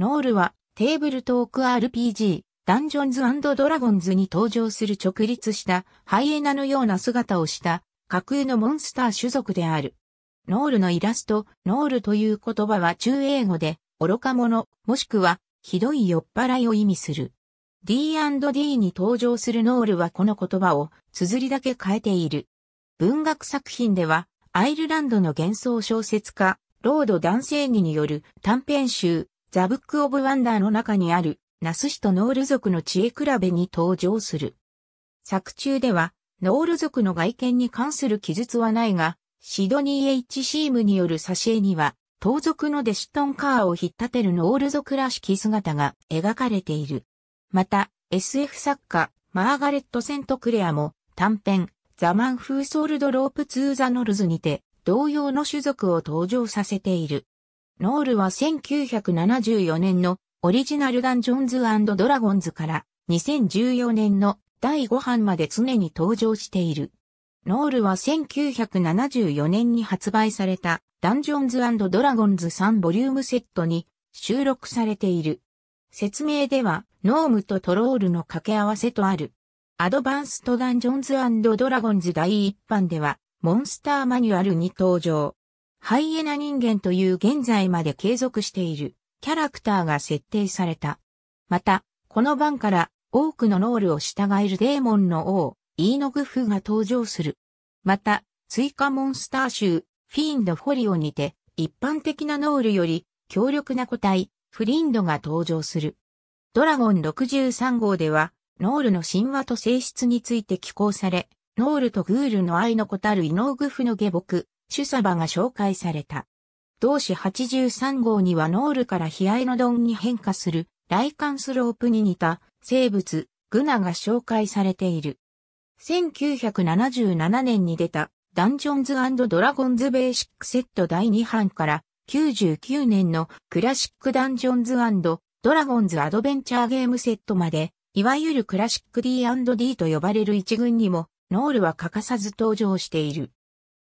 ノールはテーブルトーク RPG、ダンジョンズドラゴンズに登場する直立したハイエナのような姿をした架空のモンスター種族である。ノールのイラスト、ノールという言葉は中英語で愚か者、もしくはひどい酔っ払いを意味する。D&D に登場するノールはこの言葉を綴りだけ変えている。文学作品ではアイルランドの幻想小説家、ロード・ダンセーニによる短編集、ザ・ブック・オブ・ワンダーの中にある、ナス氏とノール族の知恵比べに登場する。作中では、ノール族の外見に関する記述はないが、シドニー・ H・ シームによる挿絵には、盗賊のデシトンカーを引っ立てるノール族らしき姿が描かれている。また、SF 作家、マーガレット・セント・クレアも、短編、ザ・マン・フー・ソールド・ロープ・ツー・ザ・ノルズにて、同様の種族を登場させている。ノールは1974年のオリジナルダンジョンズドラゴンズから2014年の第5版まで常に登場している。ノールは1974年に発売されたダンジョンズドラゴンズ3ボリュームセットに収録されている。説明では、ノームとトロールの掛け合わせとある。アドバンストダンジョンズドラゴンズ第1版では、モンスターマニュアルに登場。ハイエナ人間という現在まで継続しているキャラクターが設定された。また、この版から多くのノールを従えるデーモンの王、イーノグフが登場する。また、追加モンスター集、フィーンド・フォリオにて、一般的なノールより強力な個体、フリンドが登場する。ドラゴン63号では、ノールの神話と性質について寄稿され、ノールとグールの愛の子たる異ノグフの下僕、主サバが紹介された。同志83号にはノールからヒアのノドンに変化するライカンスロープに似た生物グナが紹介されている。1977年に出たダンジョンズドラゴンズベーシックセット第2版から99年のクラシックダンジョンズドラゴンズアドベンチャーゲームセットまで、いわゆるクラシック D&D と呼ばれる一群にもノールは欠かさず登場している。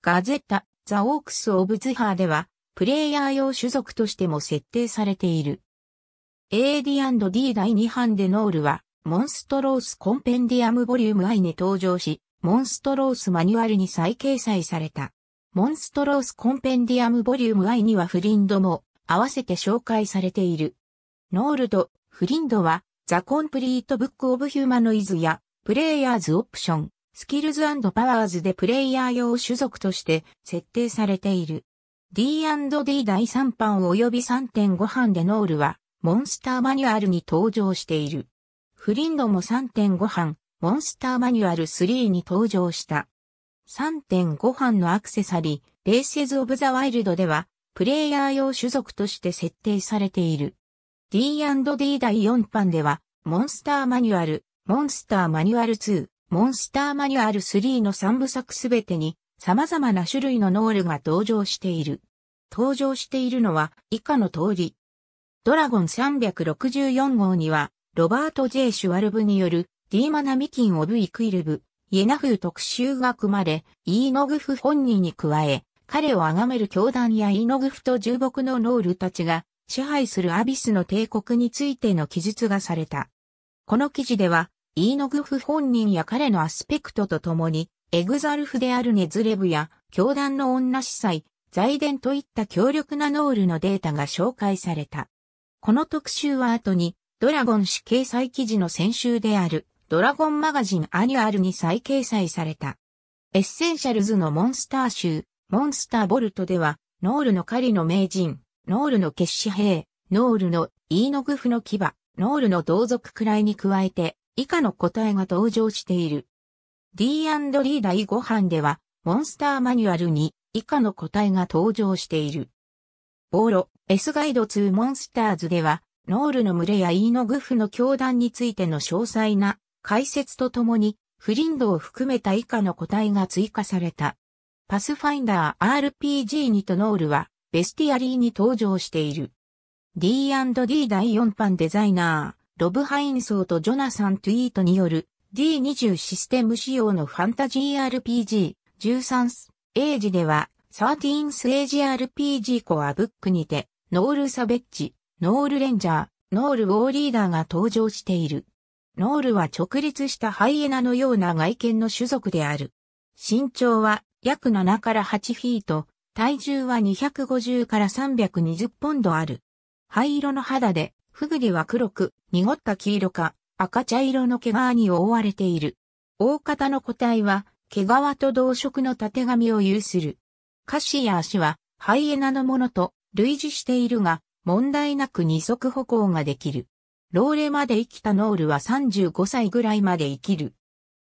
ガゼッタ、ザ・オークス・オブ・ズ・ハーでは、プレイヤー用種族としても設定されている。AD&D 第2版でノールは、モンストロース・コンペンディアム・ボリューム I に登場し、モンストロース・マニュアルに再掲載された。モンストロース・コンペンディアム・ボリューム I にはフリンドも、合わせて紹介されている。ノールとフリンドは、ザ・コンプリート・ブック・オブ・ヒューマノイズや、プレイヤーズ・オプション、スキルズパワーズでプレイヤー用種族として設定されている。D&D 第3版及び3.5版でノールはモンスターマニュアルに登場している。フリンドも3.5版モンスターマニュアル3に登場した。3.5版のアクセサリー、レーセズ・オブ・ザ・ワイルドでは、プレイヤー用種族として設定されている。D&D 第4版では、モンスターマニュアル、モンスターマニュアル2、モンスターマニュアル3の3部作すべてに様々な種類のノールが登場している。登場しているのは以下の通り。ドラゴン364号には、ロバート・ J・ シュワルブによる D・ マナミキン・オブ・イクイルブ、イエナフー特集が組まれ、イーノグフ本人に加え、彼を崇める教団やイーノグフと重木のノールたちが支配するアビスの帝国についての記述がされた。この記事では、イーノグフ本人や彼のアスペクトとともに、エグザルフであるネズレブや、教団の女司祭、財伝といった強力なノールのデータが紹介された。この特集は後に、ドラゴン誌掲載記事の先週である、ドラゴンマガジンアニュアルに再掲載された。エッセンシャルズのモンスター集、モンスターボルトでは、ノールの狩りの名人、ノールの決死兵、ノールのイーノグフの牙、ノールの同族くらいに加えて、以下の答えが登場している。D&D 第5版では、モンスターマニュアルに以下の答えが登場している。ボーロ、S ガイド2モンスターズでは、ノールの群れやイーノグフの教団についての詳細な解説とともに、フリンドを含めた以下の個体が追加された。パスファインダー RPG2 とノールは、ベスティアリーに登場している。D&D 第4版デザイナー。ロブ・ハインソーとジョナサン・トゥイートによる D20 システム仕様のファンタジー RPG 13スエイジでは 13th エイジ RPG コアブックにてノール・サベッジ、ノール・レンジャー、ノール・ウォーリーダーが登場している。ノールは直立したハイエナのような外見の種族である。身長は約7から8フィート、体重は250から320ポンドある。灰色の肌でフグリは黒く、濁った黄色か、赤茶色の毛皮に覆われている。大方の個体は、毛皮と同色の縦髪を有する。下肢や足は、ハイエナのものと類似しているが、問題なく二足歩行ができる。老齢まで生きたノールは35歳ぐらいまで生きる。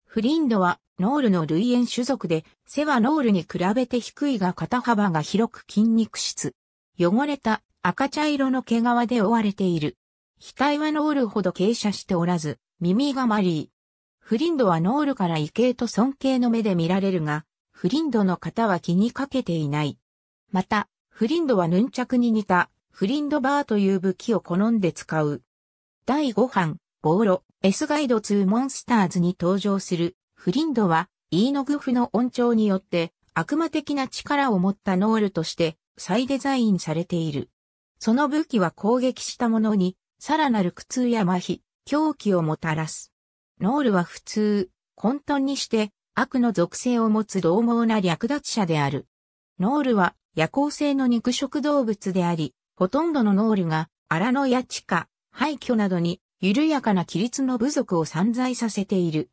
フリンドはノールの類縁種族で、背はノールに比べて低いが肩幅が広く筋肉質。汚れた赤茶色の毛皮で覆われている。額はノールほど傾斜しておらず、耳がマリー。フリンドはノールから異形と尊敬の目で見られるが、フリンドの方は気にかけていない。また、フリンドはヌンチャクに似た、フリンドバーという武器を好んで使う。第5版、ボーロ、S ガイド2モンスターズに登場する、フリンドは、イーノグフの音調によって、悪魔的な力を持ったノールとして、再デザインされている。その武器は攻撃したものに、さらなる苦痛や麻痺、狂気をもたらす。ノールは普通、混沌にして悪の属性を持つ獰猛な略奪者である。ノールは夜行性の肉食動物であり、ほとんどのノールが荒野や地下、廃墟などに緩やかな規律の部族を散在させている。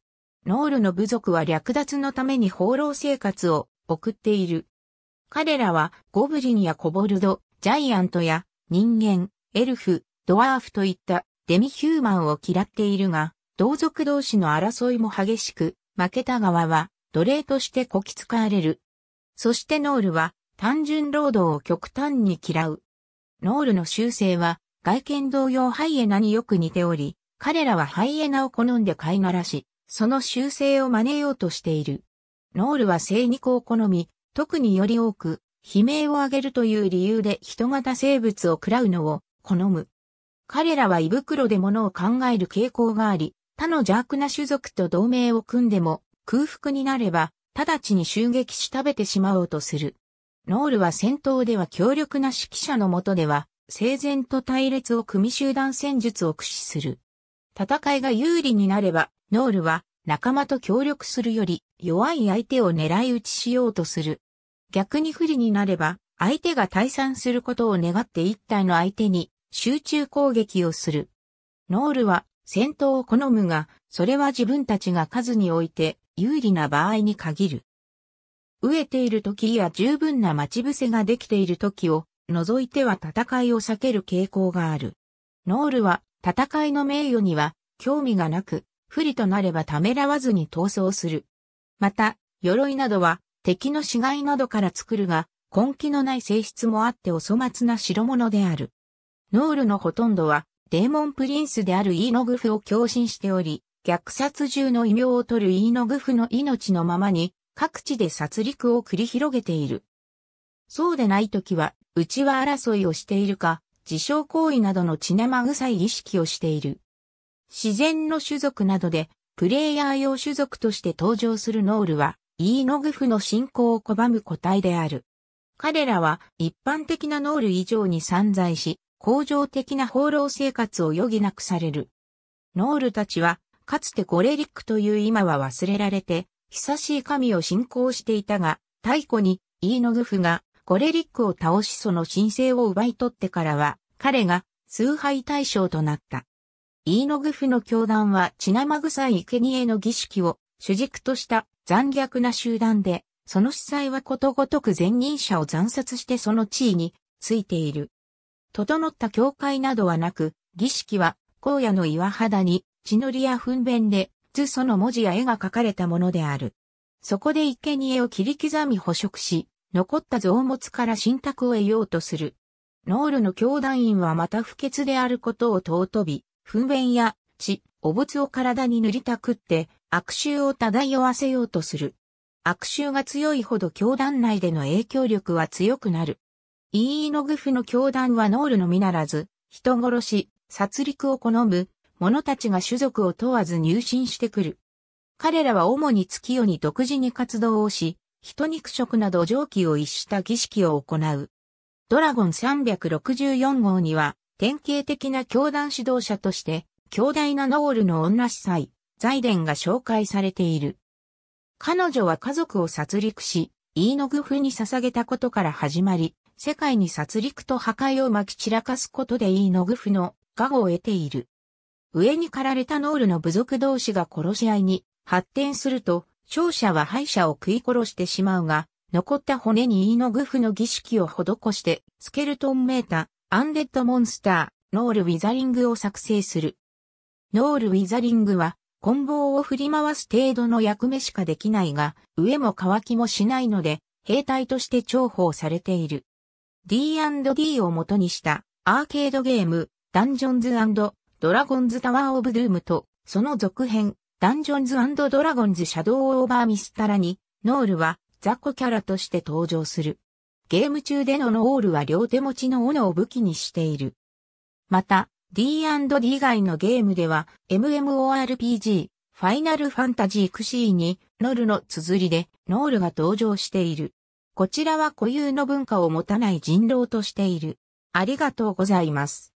ノールの部族は略奪のために放浪生活を送っている。彼らはゴブリンやコボルド、ジャイアントや人間、エルフ、ドワーフといったデミヒューマンを嫌っているが、同族同士の争いも激しく、負けた側は奴隷としてこき使われる。そしてノールは単純労働を極端に嫌う。ノールの習性は外見同様ハイエナによく似ており、彼らはハイエナを好んで飼いならし、その習性を真似ようとしている。ノールは生肉を好み、特により多く、悲鳴を上げるという理由で人型生物を喰らうのを好む。彼らは胃袋で物を考える傾向があり、他の邪悪な種族と同盟を組んでも空腹になれば直ちに襲撃し食べてしまおうとする。ノールは戦闘では強力な指揮者のもとでは、整然と隊列を組み集団戦術を駆使する。戦いが有利になれば、ノールは仲間と協力するより弱い相手を狙い撃ちしようとする。逆に不利になれば、相手が退散することを願って一体の相手に集中攻撃をする。ノールは戦闘を好むが、それは自分たちが数において有利な場合に限る。飢えている時や十分な待ち伏せができている時を除いては戦いを避ける傾向がある。ノールは戦いの名誉には興味がなく、不利となればためらわずに逃走する。また、鎧などは敵の死骸などから作るが、根気のない性質もあってお粗末な代物である。ノールのほとんどは、デーモンプリンスであるイーノグフを共振しており、虐殺中の異名を取るイーノグフの命のままに、各地で殺戮を繰り広げている。そうでない時は、内輪争いをしているか、自傷行為などの血生臭い意識をしている。自然の種族などで、プレイヤー用種族として登場するノールは、イーノグフの信仰を拒む個体である。彼らは一般的なノール以上に散在し、恒常的な放浪生活を余儀なくされる。ノールたちは、かつてゴレリックという今は忘れられて、久しい神を信仰していたが、太古にイーノグフがゴレリックを倒しその神聖を奪い取ってからは、彼が崇拝対象となった。イーノグフの教団は血生臭い生贄の儀式を主軸とした残虐な集団で、その司祭はことごとく前任者を惨殺してその地位についている。整った教会などはなく、儀式は荒野の岩肌に血のりや糞便で、図その文字や絵が書かれたものである。そこで生贄を切り刻み捕食し、残った臓物から信託を得ようとする。ノールの教団員はまた不潔であることを尊び、糞便や血、お物を体に塗りたくって、悪臭を漂わせようとする。悪臭が強いほど教団内での影響力は強くなる。イーノグフの教団はノールのみならず、人殺し、殺戮を好む、者たちが種族を問わず入信してくる。彼らは主に月夜に独自に活動をし、人肉食など蒸気を逸した儀式を行う。ドラゴン364号には、典型的な教団指導者として、強大なノールの女司祭、財伝が紹介されている。彼女は家族を殺戮し、イーノグフに捧げたことから始まり、世界に殺戮と破壊を撒き散らかすことでイーノグフの我を得ている。上に駆られたノールの部族同士が殺し合いに発展すると、勝者は敗者を食い殺してしまうが、残った骨にイーノグフの儀式を施して、スケルトンメータ、アンデッドモンスター、ノール・ウィザリングを作成する。ノール・ウィザリングは、棍棒を振り回す程度の役目しかできないが、上も乾きもしないので、兵隊として重宝されている。D&D を元にしたアーケードゲーム、ダンジョンズドラゴンズタワーオブドゥームと、その続編、ダンジョンズドラゴンズシャドウオーバーミスタラに、ノールは雑魚キャラとして登場する。ゲーム中でのノールは両手持ちの斧を武器にしている。また、D&D 以外のゲームでは、MMORPG、ファイナルファンタジークシーに、ノールの綴りで、ノールが登場している。こちらは固有の文化を持たない人狼としている。ありがとうございます。